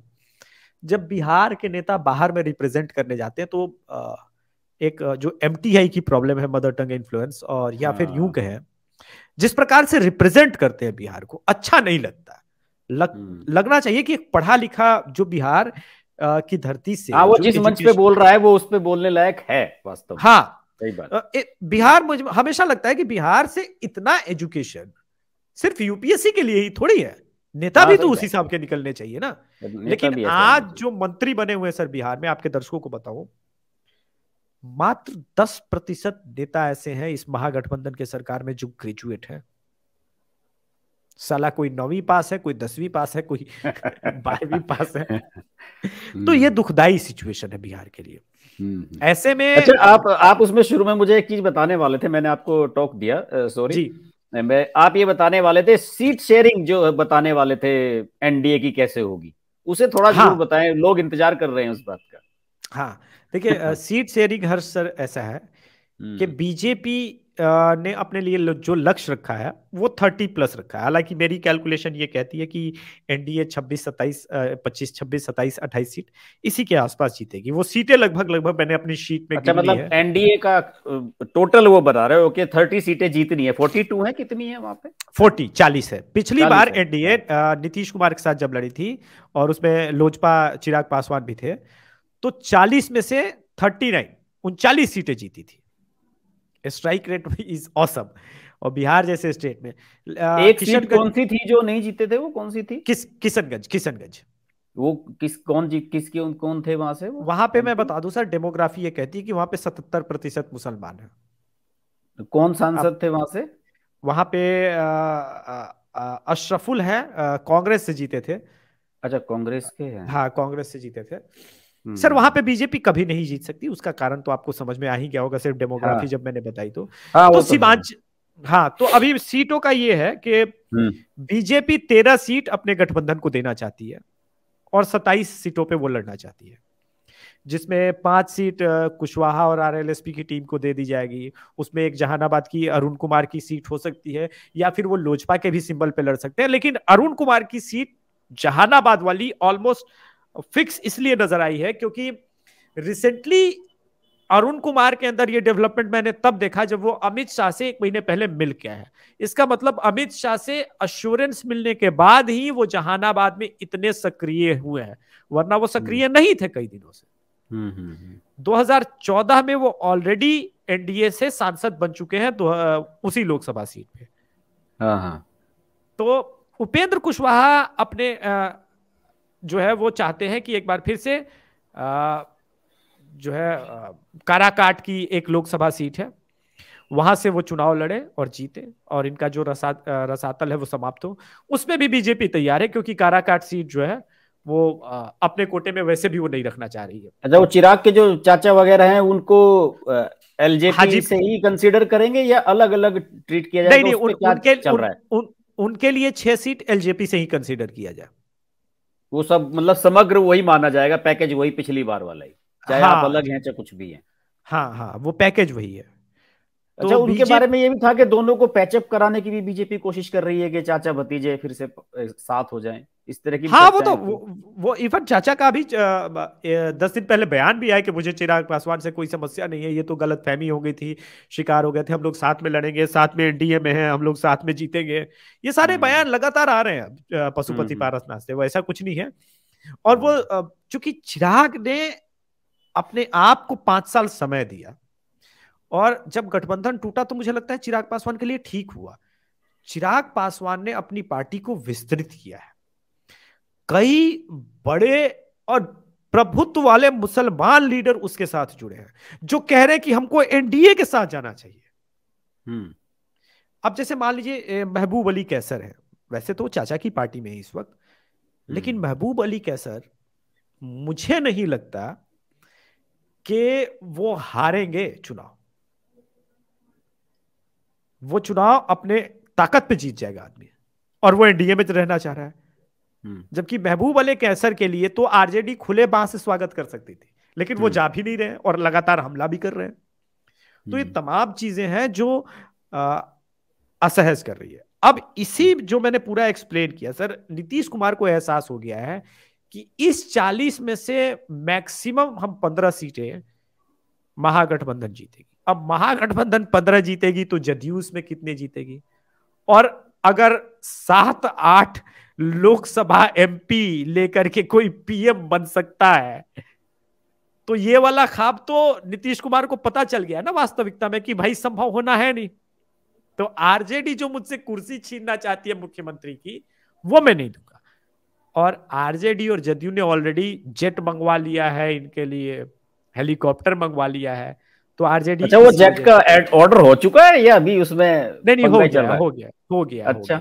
जब बिहार के नेता बाहर में रिप्रेजेंट करने जाते हैं तो एक जो एम की प्रॉब्लम है मदर टंग इन्फ्लुएंस और या फिर यूं हाँ। कहें जिस प्रकार से रिप्रेजेंट करते हैं बिहार को अच्छा नहीं लगता लग, हम्म। लगना चाहिए कि एक पढ़ा लिखा जो बिहार की धरती से आ, हाँ, वो जिस मंच पे बोल रहा है वो उस पर बोलने लायक है वास्तव हाँ बिहार मुझे हमेशा लगता है कि बिहार से इतना एजुकेशन सिर्फ यूपीएससी के लिए ही थोड़ी है नेता हाँ, भी तो उस हिसाब के निकलने चाहिए ना लेकिन आज जो मंत्री बने हुए हैं सर बिहार में आपके दर्शकों को बताऊं मात्र दस प्रतिशत नेता ऐसे हैं इस महागठबंधन के सरकार में जो ग्रेजुएट हैं साला कोई नौवीं पास है कोई दसवीं पास है कोई बारहवीं पास है तो ये हम्म। दुखदाई सिचुएशन है बिहार के लिए ऐसे में अच्छा आप आप उसमें शुरू में मुझे एक चीज बताने वाले थे मैंने आपको टॉक दिया सॉरी मैं आप ये बताने वाले थे सीट शेयरिंग जो बताने वाले थे एनडीए की कैसे होगी उसे थोड़ा हाँ, जरूर बताएं लोग इंतजार कर रहे हैं उस बात का हाँ देखिए सीट शेयरिंग हर सर ऐसा है कि हम्म। बीजेपी ने अपने लिए जो लक्ष्य रखा है वो थर्टी प्लस रखा है हालांकि मेरी कैलकुलेशन ये कहती है कि एनडीए छब्बीस सत्ताईस पच्चीस छब्बीस सत्ताईस अट्ठाईस सीट इसी के आसपास जीतेगी वो सीटें लगभग लगभग मैंने अपनी शीट में अच्छा मतलब एनडीए का टोटल वो बता रहे हो कि थर्टी सीटें जीतनी है फोर्टी टू है कितनी है वहां पे फोर्टी चालीस है पिछली बार एनडीए हाँ। नीतीश कुमार के साथ जब लड़ी थी और उसमें लोजपा चिराग पासवान भी थे तो चालीस में से थर्टी नाइन उनचालीस सीटें जीती थी स्ट्राइक रेट इज ऑसम और बिहार जैसे स्टेट में एक सीट कौन सी थी जो नहीं जीते थे वो कौन सी थी किस किशनगंज किशनगंज वो किस कौन जी किसके कौन थे वहां से वहां पे मैं बता दूं सर डेमोग्राफी ये कहती है कि वहां पे सतहत्तर प्रतिशत मुसलमान है तो कौन सांसद थे वहां से वहां पे अशरफुल है कांग्रेस से जीते थे अच्छा कांग्रेस के हैं हाँ कांग्रेस से जीते थे सर हम्म। वहां पे बीजेपी कभी नहीं जीत सकती उसका कारण तो आपको समझ में आ ही गया होगा सिर्फ डेमोग्राफी हाँ, जब मैंने बताई तो, हाँ, तो, तो सीमांच हाँ तो अभी सीटों का ये है कि हम्म। बीजेपी तेरह सीट अपने गठबंधन को देना चाहती है और सत्ताईस सीटों पे वो लड़ना चाहती है जिसमें पांच सीट कुशवाहा और आरएलएसपी की टीम को दे दी जाएगी उसमें एक जहानाबाद की अरुण कुमार की सीट हो सकती है या फिर वो लोजपा के भी सिंबल पे लड़ सकते हैं लेकिन अरुण कुमार की सीट जहानाबाद वाली ऑलमोस्ट फिक्स इसलिए नजर आई है क्योंकि रिसेंटली अरुण कुमार के अंदर ये डेवलपमेंट मैंने तब देखा जब वो अमित शाह से एक महीने पहले मिल के आया इसका मतलब अमित शाह से अश्योरेंस मिलने के बाद ही वो जहानाबाद में इतने सक्रिय हुए हैं वरना वो सक्रिय हम्म। नहीं थे कई दिनों से 2014 हम्म, हम्म, में वो ऑलरेडी एनडीए से सांसद बन चुके हैं तो उसी लोकसभा सीट पे हाँ, हाँ। तो उपेंद्र कुशवाहा अपने आ, जो है वो चाहते हैं कि एक बार फिर से आ, जो है काराकाट की एक लोकसभा सीट है वहां से वो चुनाव लड़े और जीते और इनका जो रसा रसातल है वो समाप्त हो उसमें भी बीजेपी तैयार है क्योंकि काराकाट सीट जो है वो अपने कोटे में वैसे भी वो नहीं रखना चाह रही है अच्छा वो चिराग के जो चाचा वगैरह हैं उनको एलजेपी हाँ से ही कंसीडर करेंगे या अलग अलग ट्रीट किया जाएगा नहीं, नहीं, तो उन, उनके, उन, उन, उनके लिए छह सीट एलजेपी से ही कंसीडर किया जाए वो सब मतलब समग्र वही माना जाएगा पैकेज वही पिछली बार वाला ही चाहे हाँ, आप अलग हैं चाहे कुछ भी हैं हाँ हाँ वो पैकेज वही है अच्छा तो उनके बारे में ये भी था कि दोनों को पैचअप कराने की भी बीजेपी कोशिश कर रही है कि चाचा भतीजे फिर से साथ हो जाएं इस तरह की हाँ वो तो वो, इवन चाचा का भी दस दिन पहले बयान भी आया कि मुझे चिराग पासवान से कोई समस्या नहीं है ये तो गलत फहमी हो गई थी शिकार हो गए थे हम लोग साथ में लड़ेंगे साथ में एनडीए में है हम लोग साथ में जीतेंगे ये सारे हम्म। बयान लगातार आ रहे हैं पशुपति हम्म। पारसनाथ से वो ऐसा कुछ नहीं है और वो चूंकि चिराग ने अपने आप को पांच साल समय दिया और जब गठबंधन टूटा तो मुझे लगता है चिराग पासवान के लिए ठीक हुआ चिराग पासवान ने अपनी पार्टी को विस्तृत किया है कई बड़े और प्रभुत्व वाले मुसलमान लीडर उसके साथ जुड़े हैं जो कह रहे हैं कि हमको एनडीए के साथ जाना चाहिए हम्म। अब जैसे मान लीजिए महबूब अली कैसर है वैसे तो चाचा की पार्टी में है इस वक्त हम्म। लेकिन महबूब अली कैसर मुझे नहीं लगता कि वो हारेंगे चुनाव वो चुनाव अपने ताकत पे जीत जाएगा आदमी और वो एनडीए में रहना चाह रहा है हम्म। जबकि महबूब अली कैसर के लिए तो आरजेडी खुले बांस से स्वागत कर सकती थी लेकिन वो हम्म। जा भी नहीं रहे और लगातार हमला भी कर रहे हैं तो ये हम्म। तमाम चीजें हैं जो असहज कर रही है अब इसी जो मैंने पूरा एक्सप्लेन किया सर नीतीश कुमार को एहसास हो गया है कि इस चालीस में से मैक्सिमम हम पंद्रह सीटें महागठबंधन जीतेगी अब महागठबंधन पंद्रह जीतेगी तो जदयू में कितने जीतेगी और अगर सात आठ लोकसभा एमपी लेकर के कोई पीएम बन सकता है तो ये वाला खाब तो नीतीश कुमार को पता चल गया ना वास्तविकता में कि भाई संभव होना है नहीं तो आरजेडी जो मुझसे कुर्सी छीनना चाहती है मुख्यमंत्री की वो मैं नहीं दूंगा और आरजेडी और जदयू ने ऑलरेडी जेट मंगवा लिया है इनके लिए हेलीकॉप्टर मंगवा लिया है तो आरजेडी अच्छा वो जेट का ऑर्डर हो चुका है या अभी उसमें नहीं नहीं हो गया, हो गया हो अच्छा। गया अच्छा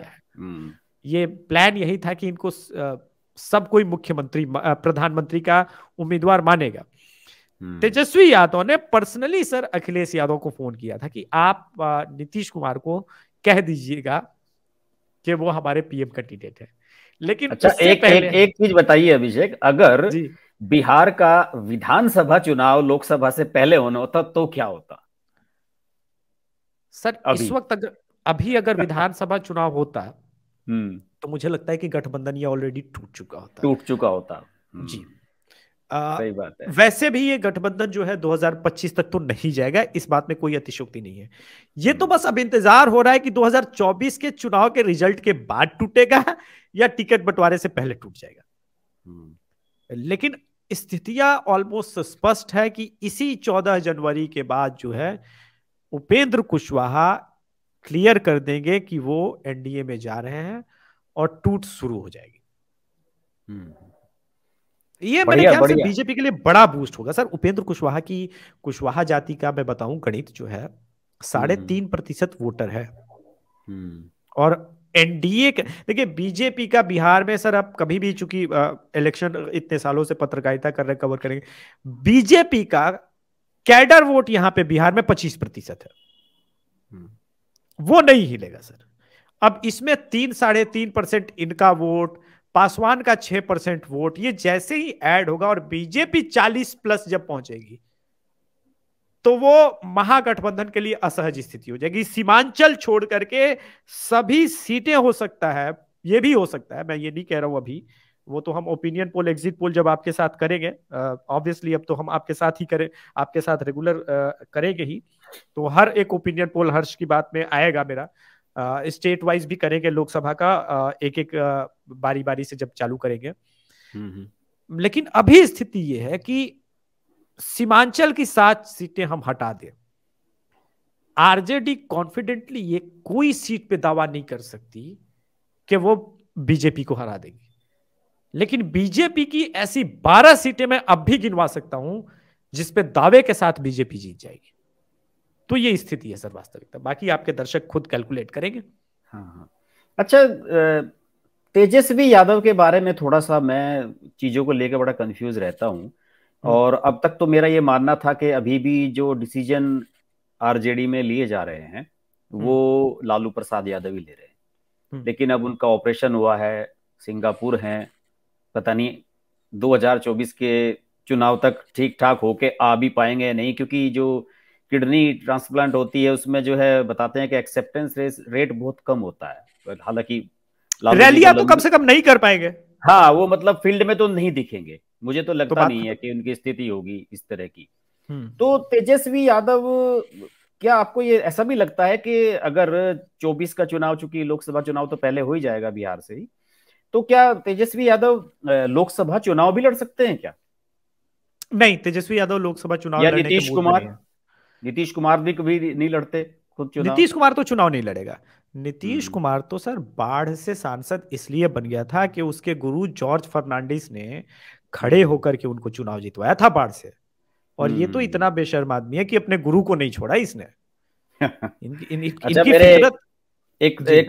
ये प्लान यही था कि इनको सब कोई मुख्यमंत्री प्रधानमंत्री का उम्मीदवार मानेगा हम्म। तेजस्वी यादव ने पर्सनली सर अखिलेश यादव को फोन किया था कि आप नीतीश कुमार को कह दीजिएगा कि वो हमारे पीएम कैंडिडेट है लेकिन अच्छा एक, पहले... एक एक चीज बताइए अभिषेक अगर बिहार का विधानसभा चुनाव लोकसभा से पहले होना होता तो क्या होता सर इस वक्त अगर अभी अगर विधानसभा चुनाव होता हम्म। तो मुझे लगता है कि गठबंधन ये ऑलरेडी टूट चुका होता टूट चुका होता हम्म। जी आ, सही बात है वैसे भी ये गठबंधन जो है 2025 तक तो नहीं जाएगा इस बात में कोई अतिशोक्ति नहीं है ये तो हम्म। बस अब इंतजार हो रहा है कि 2024 के चुनाव के रिजल्ट के बाद टूटेगा या टिकट बंटवारे से पहले टूट जाएगा लेकिन स्थितियां ऑलमोस्ट स्पष्ट है कि इसी 14 जनवरी के बाद जो है उपेंद्र कुशवाहा क्लियर कर देंगे कि वो एनडीए में जा रहे हैं और टूट शुरू हो जाएगी हम्म। ये मेरे ख्याल से बीजेपी के लिए बड़ा बूस्ट होगा सर उपेंद्र कुशवाहा की कुशवाहा जाति का मैं बताऊं गणित जो है साढ़े हम्म। तीन प्रतिशत वोटर है हम्म। और एनडीए देखिए बीजेपी का बिहार में सर आप कभी भी चूंकि इलेक्शन इतने सालों से पत्रकारिता कर रहे कवर करेंगे बीजेपी का कैडर वोट यहाँ पे बिहार में पच्चीस प्रतिशत है वो नहीं हिलेगा सर अब इसमें तीन साढ़े तीन परसेंट इनका वोट पासवान का छह परसेंट वोट ये जैसे ही ऐड होगा और बीजेपी चालीस प्लस जब पहुंचेगी तो वो महागठबंधन के लिए असहज स्थिति हो जाएगी सीमांचल छोड़ करके सभी सीटें हो सकता है ये भी हो सकता है मैं ये नहीं कह रहा हूं अभी वो तो हम ओपिनियन पोल एग्जिट पोल जब आपके साथ करेंगे ऑब्वियसली अब तो हम आपके साथ ही करें आपके साथ रेगुलर करेंगे ही तो हर एक ओपिनियन पोल हर्ष की बात में आएगा मेरा स्टेट uh, वाइज भी करेंगे लोकसभा का uh, एक एक uh, बारी बारी से जब चालू करेंगे हम्म, हम्म। लेकिन अभी स्थिति यह है कि सीमांचल की सात सीटें हम हटा दें आरजेडी कॉन्फिडेंटली ये कोई सीट पे दावा नहीं कर सकती कि वो बीजेपी को हरा देगी लेकिन बीजेपी की ऐसी बारह सीटें मैं अब भी गिनवा सकता हूं जिसपे दावे के साथ बीजेपी जीत जाएगी तो ये स्थिति है सर वास्तविकता बाकी आपके दर्शक खुद कैलकुलेट करेंगे हाँ हाँ अच्छा तेजस्वी यादव के बारे में थोड़ा सा मैं चीजों को लेकर बड़ा कंफ्यूज रहता हूँ हम्म। और अब तक तो मेरा ये मानना था कि अभी भी जो डिसीजन आरजेडी में लिए जा रहे हैं हम्म। वो लालू प्रसाद यादव ही ले रहे हैं हम्म। लेकिन अब उनका ऑपरेशन हुआ है सिंगापुर है पता नहीं 2024 के चुनाव तक ठीक ठाक होके आ भी पाएंगे नहीं क्योंकि जो किडनी ट्रांसप्लांट होती है उसमें जो है बताते हैं कि एक्सेप्टेंस रेट बहुत कम होता है हालांकि रैलिया तो कम से कम नहीं कर पाएंगे हाँ वो मतलब फील्ड में तो नहीं दिखेंगे मुझे तो लगता तो नहीं है कि उनकी स्थिति होगी इस तरह की हम्म। तो तेजस्वी यादव क्या आपको ये ऐसा भी लगता है कि अगर 24 का चुनाव चूंकि लोकसभा चुनाव तो पहले हो ही जाएगा बिहार से ही तो क्या तेजस्वी यादव लोकसभा चुनाव भी लड़ सकते हैं क्या नहीं तेजस्वी यादव लोकसभा चुनाव नीतीश कुमार नीतीश कुमार भी कभी नहीं लड़ते खुद चुनाव नीतीश कुमार तो चुनाव नहीं लड़ेगा नीतीश हम्म। कुमार तो सर बाढ़ से सांसद इसलिए बन गया था कि उसके गुरु जॉर्ज फर्नांडिस ने खड़े होकर के उनको चुनाव जितवाया था बाढ़ से और ये तो हम्म। इतना बेशर्म आदमी है कि अपने गुरु को नहीं छोड़ा इसने इन, इन, इन, अच्छा, इनकी फितरत एक एक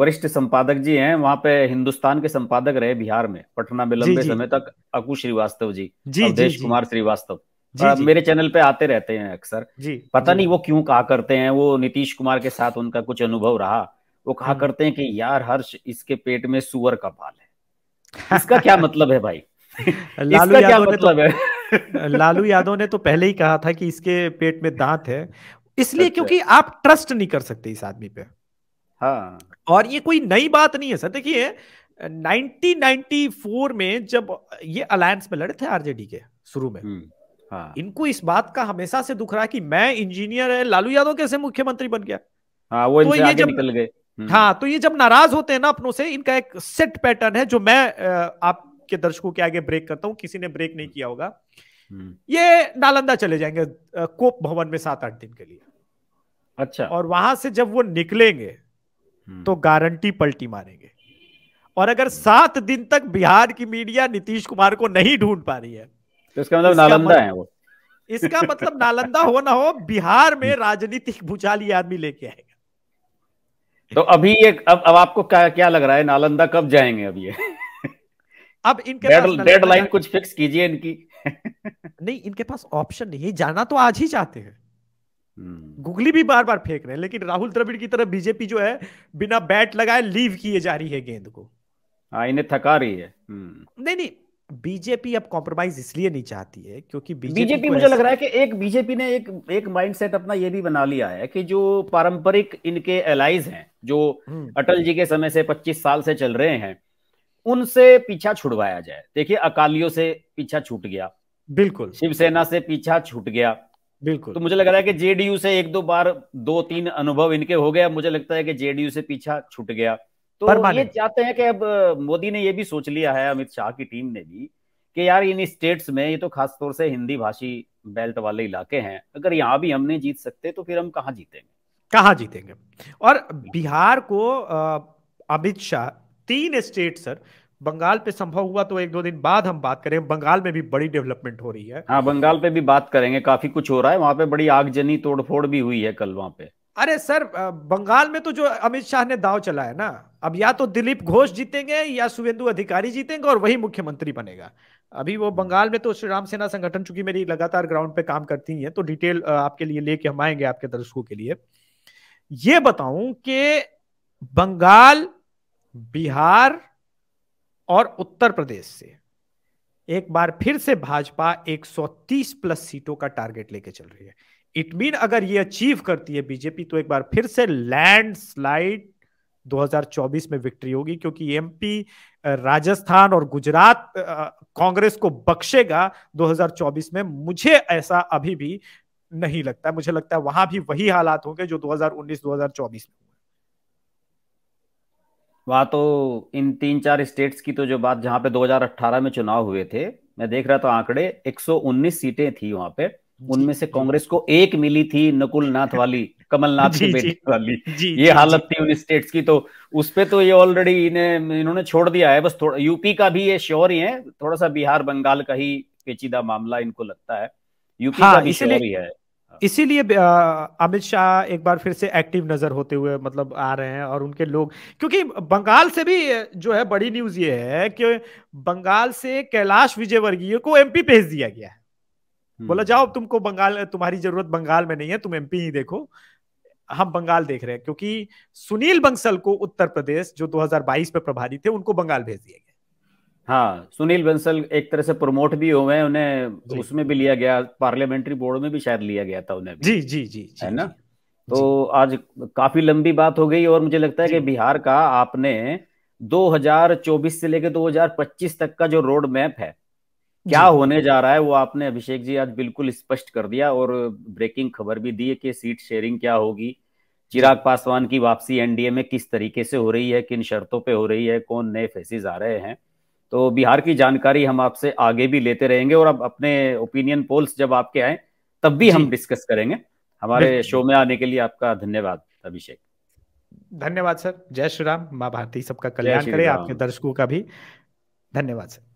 वरिष्ठ संपादक जी हैं वहां पे हिंदुस्तान के संपादक रहे बिहार में पटना में लंबे समय तक अकु श्रीवास्तव जी जी देश कुमार श्रीवास्तव जी, जी, मेरे चैनल पे आते रहते हैं अक्सर जी पता जी, नहीं वो क्यों कहा करते हैं वो नीतीश कुमार के साथ उनका कुछ अनुभव रहा वो कहा हम्म। करते हैं कि यार हर्ष इसके पेट में सुअर का बाल है इसका क्या मतलब है भाई लालू ने तो मतलब तो, है लालू यादव ने तो पहले ही कहा था कि इसके पेट में दांत है इसलिए क्योंकि आप ट्रस्ट नहीं कर सकते इस आदमी पे हाँ और ये कोई नई बात नहीं है सर देखिए 1994 में जब ये अलायंस में लड़े थे आरजेडी के शुरू में हम्म। हाँ। इनको इस बात का हमेशा से दुख रहा है कि मैं इंजीनियर है लालू यादव कैसे मुख्यमंत्री बन गया हाँ, वो तो ये जब निकल गए हम्म। हाँ तो ये जब नाराज होते हैं ना अपनों से इनका एक सेट पैटर्न है जो मैं आपके दर्शकों के आगे ब्रेक करता हूँ किसी ने ब्रेक नहीं किया होगा हम्म। ये नालंदा चले जाएंगे कोप भवन में सात आठ दिन के लिए अच्छा और वहां से जब वो निकलेंगे हम्म। तो गारंटी पलटी मारेंगे और अगर सात दिन तक बिहार की मीडिया नीतीश कुमार को नहीं ढूंढ पा रही है तो इसका मतलब नालंदा है वो इसका मतलब नालंदा हो ना हो बिहार में हम्म। राजनीतिक भूचाली आदमी लेके आएगा तो अभी ये अब अब आपको क्या क्या लग रहा है नालंदा कब जाएंगे अब ये अब इनके लाइन कुछ फिक्स कीजिए इनकी नहीं इनके पास ऑप्शन नहीं है जाना तो आज ही चाहते हैं हम्म। गुगली भी बार बार फेंक रहे हैं लेकिन राहुल द्रविड़ की तरफ बीजेपी जो है बिना बैट लगाए लीव किए जा रही है गेंद को हाँ इन्हें थका रही है हम्म। नहीं नहीं बीजेपी अब कॉम्प्रोमाइज इसलिए नहीं चाहती है क्योंकि बीजेपी, बीजेपी मुझे लग रहा है कि एक बीजेपी ने एक एक माइंडसेट अपना ये भी बना लिया है कि जो पारंपरिक इनके एलाइज हैं जो हम्म। अटल जी के समय से 25 साल से चल रहे हैं उनसे पीछा छुड़वाया जाए देखिए अकालियों से पीछा छूट गया बिल्कुल शिवसेना से पीछा छूट गया बिल्कुल तो मुझे लग रहा है कि जेडीयू से एक दो बार दो तीन अनुभव इनके हो गया मुझे लगता है कि जेडीयू से पीछा छूट गया तो ये चाहते हैं कि अब मोदी ने ये भी सोच लिया है अमित शाह की टीम ने भी कि यार इन स्टेट्स में ये तो खास तौर से हिंदी भाषी बेल्ट वाले इलाके हैं अगर यहाँ भी हम नहीं जीत सकते तो फिर हम कहाँ जीतेंगे कहाँ जीतेंगे और बिहार को अमित शाह तीन स्टेट सर बंगाल पे संभव हुआ तो एक दो दिन बाद हम बात करें बंगाल में भी बड़ी डेवलपमेंट हो रही है हाँ बंगाल पे भी बात करेंगे काफी कुछ हो रहा है वहां पे बड़ी आगजनी तोड़फोड़ भी हुई है कल वहां पे अरे सर बंगाल में तो जो अमित शाह ने दाव चलाया ना अब या तो दिलीप घोष जीतेंगे या शुभेंदु अधिकारी जीतेंगे और वही मुख्यमंत्री बनेगा अभी वो बंगाल में तो श्री राम सेना संगठन चूंकि मेरी लगातार ग्राउंड पे काम करती है तो डिटेल आपके लिए लेके हम आएंगे आपके दर्शकों के लिए ये बताऊं कि बंगाल बिहार और उत्तर प्रदेश से एक बार फिर से भाजपा 130 प्लस सीटों का टारगेट लेके चल रही है इट मीन अगर ये अचीव करती है बीजेपी तो एक बार फिर से लैंडस्लाइड 2024 में विक्ट्री होगी क्योंकि एमपी राजस्थान और गुजरात कांग्रेस को बख्शेगा 2024 में मुझे ऐसा अभी भी नहीं लगता मुझे लगता है वहां भी वही हालात होंगे जो 2019-2024 में वहां तो इन तीन चार स्टेट्स की तो जो बात जहां पे 2018 में चुनाव हुए थे मैं देख रहा था आंकड़े 119 सीटें थी वहां पे उनमें से कांग्रेस को एक मिली थी नकुल नाथ वाली कमलनाथ की बेटी वाली जी, ये जी, हालत थी उन स्टेट्स की तो उस पर तो ये ऑलरेडी इन्हें इन्होंने छोड़ दिया है बस थोड़ा यूपी का भी ये श्योर ही है थोड़ा सा बिहार बंगाल का ही पेचीदा मामला इनको लगता है यूपी हाँ, का भी श्योर ही है हाँ। इसीलिए अमित शाह एक बार फिर से एक्टिव नजर होते हुए मतलब आ रहे हैं और उनके लोग क्योंकि बंगाल से भी जो है बड़ी न्यूज ये है कि बंगाल से कैलाश विजयवर्गीय को एमपी भेज दिया गया है बोला हम्म। जाओ तुमको बंगाल तुम्हारी जरूरत बंगाल में नहीं है तुम एमपी ही देखो हम बंगाल देख रहे हैं क्योंकि सुनील बंसल को उत्तर प्रदेश जो 2022 में प्रभारी थे उनको बंगाल भेज दिया गया हाँ सुनील बंसल एक तरह से प्रमोट भी हुए हैं उन्हें उसमें भी लिया गया पार्लियामेंट्री बोर्ड में भी शायद लिया गया था उन्हें जी जी जी है ना तो आज काफी लंबी बात हो गई और मुझे लगता है कि बिहार का आपने 2024 से लेकर 2025 तक का जो रोड मैप है क्या होने जा रहा है वो आपने अभिषेक जी आज बिल्कुल स्पष्ट कर दिया और ब्रेकिंग खबर भी दी है कि सीट शेयरिंग क्या होगी चिराग पासवान की वापसी एनडीए में किस तरीके से हो रही है किन शर्तों पे हो रही है कौन नए फेसिस आ रहे हैं तो बिहार की जानकारी हम आपसे आगे भी लेते रहेंगे और अब अपने ओपिनियन पोल्स जब आपके आए तब भी हम डिस्कस करेंगे हमारे शो में आने के लिए आपका धन्यवाद अभिषेक धन्यवाद सर जय श्री राम माँ भारती सबका कल्याण करे आपके दर्शकों का भी धन्यवाद सर